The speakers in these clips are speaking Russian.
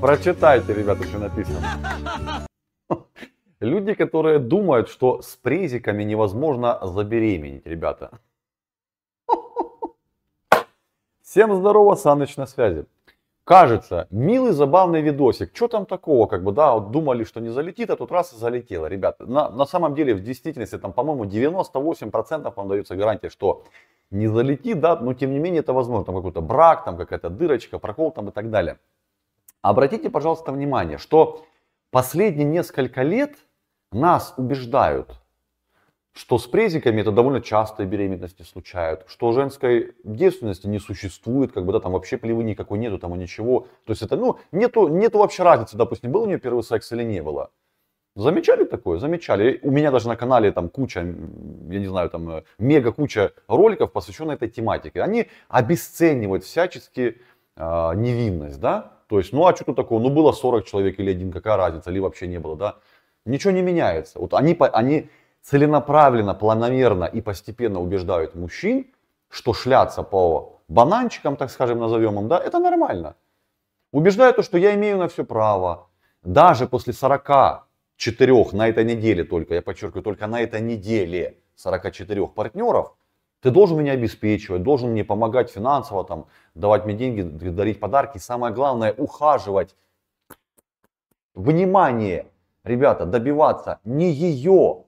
Прочитайте, ребята, что написано. Люди, которые думают, что с презиками невозможно забеременеть, ребята. Всем здорово, Саныч на связи. Кажется, милый забавный видосик. Что там такого, как бы, да, вот думали, что не залетит, а тут раз и залетело, ребята. На, на самом деле, в действительности, там, по-моему, 98% вам дается гарантия, что не залетит, да, но тем не менее это возможно. Там какой-то брак, там какая-то дырочка, прокол там и так далее. Обратите, пожалуйста, внимание, что последние несколько лет нас убеждают, что с презиками это довольно частые беременности случают, что женской девственности не существует, как бы, да, там вообще плевы никакой нету, там и ничего. То есть это, ну, нету, нету вообще разницы, допустим, был у нее первый секс или не было. Замечали такое? Замечали. У меня даже на канале там куча, я не знаю, там э, мега куча роликов, посвященных этой тематике. Они обесценивают всячески э, невинность, да? То есть, ну а что тут такое, Ну было 40 человек или один, какая разница, или вообще не было, да? Ничего не меняется. Вот они, они целенаправленно, планомерно и постепенно убеждают мужчин, что шляться по бананчикам, так скажем, назовем им, да, это нормально. Убеждают то, что я имею на все право. Даже после 40 четырех на этой неделе только, я подчеркиваю, только на этой неделе 44 партнеров, ты должен меня обеспечивать, должен мне помогать финансово, там, давать мне деньги, дарить подарки. Самое главное, ухаживать. Внимание, ребята, добиваться не ее.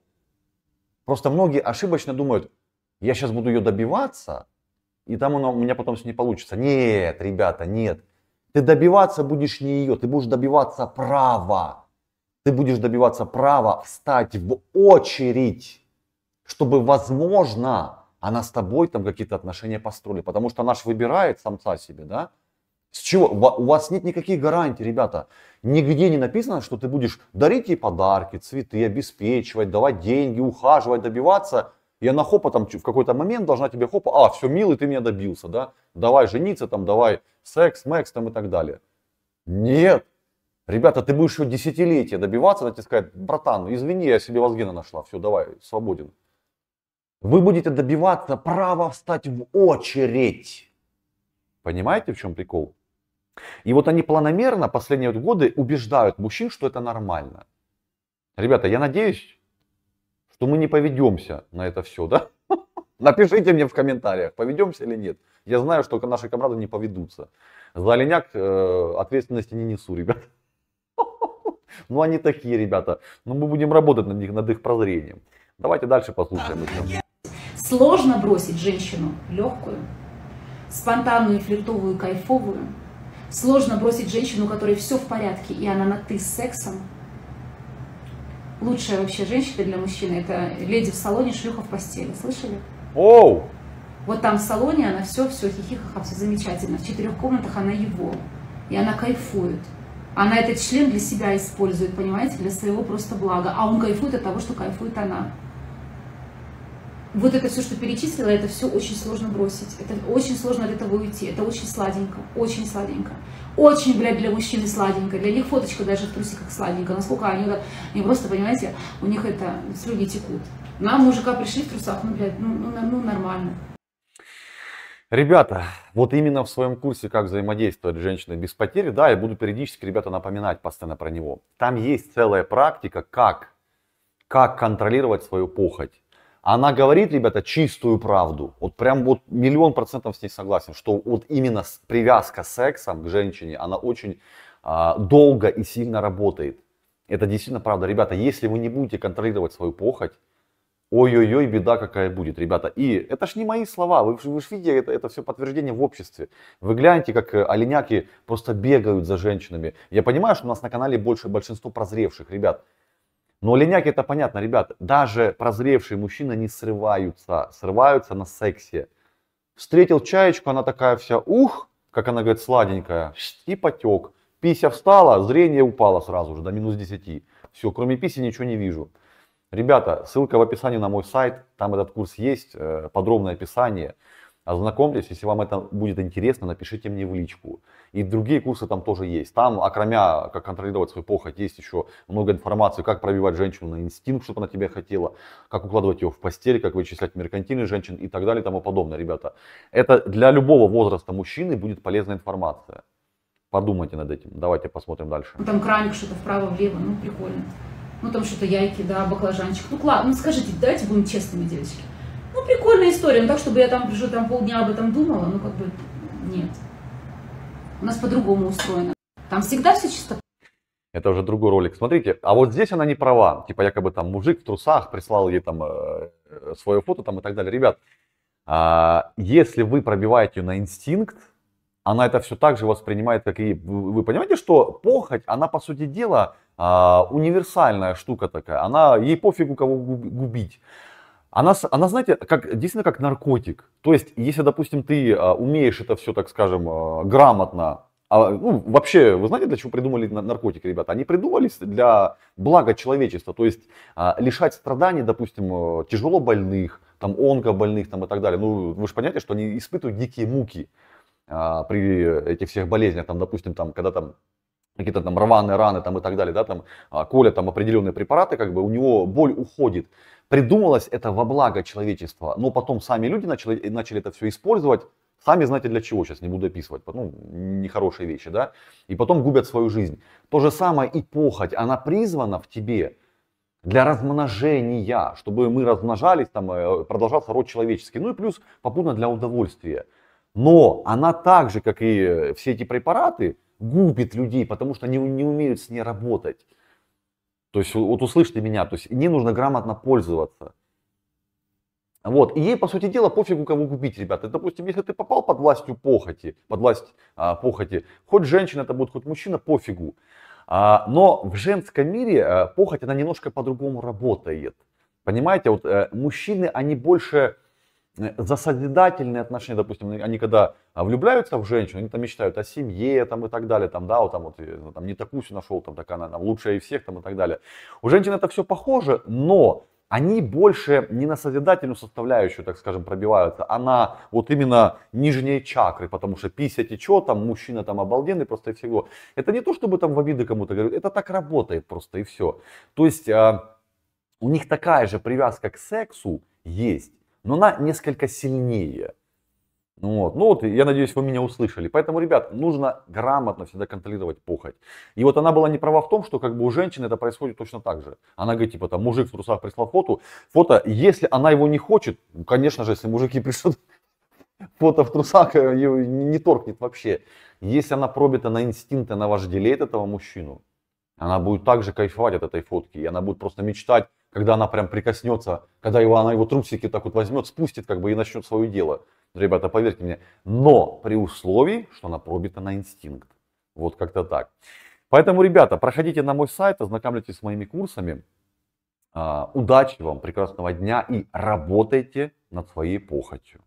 Просто многие ошибочно думают, я сейчас буду ее добиваться, и там она, у меня потом все не получится. Нет, ребята, нет. Ты добиваться будешь не ее, ты будешь добиваться права ты будешь добиваться права встать в очередь, чтобы, возможно, она с тобой там какие-то отношения построили. Потому что она же выбирает самца себе, да? С чего? У вас нет никаких гарантий, ребята. Нигде не написано, что ты будешь дарить ей подарки, цветы, обеспечивать, давать деньги, ухаживать, добиваться. И она хопа там в какой-то момент должна тебе хопа, а, все, милый, ты меня добился, да? Давай жениться, там, давай секс, мекс там и так далее. Нет, Ребята, ты будешь еще десятилетия добиваться, она тебе скажет, братан, ну извини, я себе Вазгена нашла, все, давай, свободен. Вы будете добиваться права встать в очередь. Понимаете, в чем прикол? И вот они планомерно последние годы убеждают мужчин, что это нормально. Ребята, я надеюсь, что мы не поведемся на это все, да? Напишите мне в комментариях, поведемся или нет. Я знаю, что наши комрады не поведутся. За оленяк э, ответственности не несу, ребят. Ну они такие ребята. Но ну, мы будем работать над них, над их прозрением. Давайте дальше послушаем Сложно бросить женщину легкую, спонтанную, флиртовую, кайфовую. Сложно бросить женщину, у которой все в порядке, и она на «ты» с сексом. Лучшая вообще женщина для мужчины – это леди в салоне, шлюха в постели. Слышали? Оу! Вот там в салоне она все, все, хихихаха, все замечательно. В четырех комнатах она его. И она кайфует. Она этот член для себя использует, понимаете, для своего просто блага. А он кайфует от того, что кайфует она. Вот это все, что перечислила, это все очень сложно бросить. Это очень сложно от этого уйти. Это очень сладенько, очень сладенько. Очень, блядь, для мужчины сладенько. Для них фоточка даже в трусиках сладенько. Насколько они, они просто, понимаете, у них это слюни текут. Нам мужика пришли в трусах, ну, блядь, ну, ну, ну нормально. Ребята, вот именно в своем курсе «Как взаимодействовать с женщиной без потери», да, я буду периодически, ребята, напоминать постоянно про него. Там есть целая практика, как, как контролировать свою похоть. Она говорит, ребята, чистую правду. Вот прям вот миллион процентов с ней согласен, что вот именно привязка сексом к женщине, она очень а, долго и сильно работает. Это действительно правда. Ребята, если вы не будете контролировать свою похоть, ой-ой-ой, беда какая будет, ребята. И это ж не мои слова, вы, вы же видите это, это все подтверждение в обществе. Вы гляньте, как э, оленяки просто бегают за женщинами. Я понимаю, что у нас на канале больше большинство прозревших ребят. Но оленяки это понятно, ребят, даже прозревшие мужчины не срываются, срываются на сексе. Встретил чаечку, она такая вся, ух, как она говорит, сладенькая, и потек. Пися встала, зрение упало сразу же до минус 10. Все, кроме писи ничего не вижу. Ребята, ссылка в описании на мой сайт, там этот курс есть, э, подробное описание. Ознакомьтесь, если вам это будет интересно, напишите мне в личку. И другие курсы там тоже есть. Там, окромя как контролировать свой похоть, есть еще много информации, как пробивать женщину на инстинкт, чтобы она тебя хотела, как укладывать ее в постель, как вычислять меркантильных женщин и так далее и тому подобное, ребята. Это для любого возраста мужчины будет полезная информация. Подумайте над этим. Давайте посмотрим дальше. Там краник что-то вправо-влево, ну прикольно ну там что-то яйки, да, баклажанчик. Ну, класс, ну скажите, давайте будем честными, девочки. Ну, прикольная история, но ну, так, чтобы я там уже там полдня об этом думала, ну, как бы, нет. У нас по-другому устроено. Там всегда все чисто. Это уже другой ролик. Смотрите, а вот здесь она не права. Типа якобы там мужик в трусах прислал ей там э, э свое фото там и так далее. Ребят, э, если вы пробиваете ее на инстинкт, она это все так же воспринимает, как и вы. Вы понимаете, что похоть, она по сути дела а, универсальная штука такая. Она, ей пофигу, кого губить. Она, она, знаете, как, действительно как наркотик. То есть, если, допустим, ты а, умеешь это все, так скажем, а, грамотно, а, ну, вообще, вы знаете, для чего придумали наркотики, ребята? Они придумались для блага человечества. То есть, а, лишать страданий, допустим, а, тяжело больных, там, онкобольных там, и так далее. Ну, вы же понимаете, что они испытывают дикие муки а, при этих всех болезнях, там, допустим, там, когда там какие-то там рваные раны там и так далее, да, там а, коля там определенные препараты, как бы у него боль уходит. Придумалось это во благо человечества, но потом сами люди начали, начали это все использовать, сами знаете для чего, сейчас не буду описывать, ну, нехорошие вещи, да, и потом губят свою жизнь. То же самое и похоть, она призвана в тебе для размножения, чтобы мы размножались, там, э, продолжался род человеческий, ну и плюс попутно для удовольствия. Но она так же, как и э, все эти препараты, губит людей, потому что они не умеют с ней работать. То есть вот услышьте меня, то есть не нужно грамотно пользоваться. Вот, и ей, по сути дела, пофигу, кого губить, ребята. Допустим, если ты попал под властью похоти, под власть а, похоти, хоть женщина это будет, хоть мужчина, пофигу. А, но в женском мире а, похоть, она немножко по-другому работает. Понимаете, вот а, мужчины, они больше Э, за созидательные отношения, допустим, они когда а, влюбляются в женщину, они там мечтают о семье там, и так далее, там, да, вот, там, вот, э, ну, там, не такую нашел, там, такая она там, лучшая из всех там, и так далее. У женщин это все похоже, но они больше не на созидательную составляющую, так скажем, пробиваются, а на вот именно нижние чакры, потому что пися течет, там мужчина там обалденный просто и всего. Это не то, чтобы там в обиды кому-то говорить, это так работает просто и все. То есть а, у них такая же привязка к сексу есть, но она несколько сильнее. Ну Вот. Ну вот, я надеюсь, вы меня услышали. Поэтому, ребят, нужно грамотно всегда контролировать похоть. И вот она была не права в том, что как бы у женщины это происходит точно так же. Она говорит, типа, там, мужик в трусах прислал фото. Фото, если она его не хочет, ну, конечно же, если мужики пришлют фото в трусах, э, ее не торкнет вообще. Если она пробита на инстинкты, на вожделеет этого мужчину, она будет также кайфовать от этой фотки. И она будет просто мечтать когда она прям прикоснется, когда его, она его трусики так вот возьмет, спустит как бы и начнет свое дело. Ребята, поверьте мне. Но при условии, что она пробита на инстинкт. Вот как-то так. Поэтому, ребята, проходите на мой сайт, ознакомляйтесь с моими курсами. А, удачи вам, прекрасного дня и работайте над своей похотью.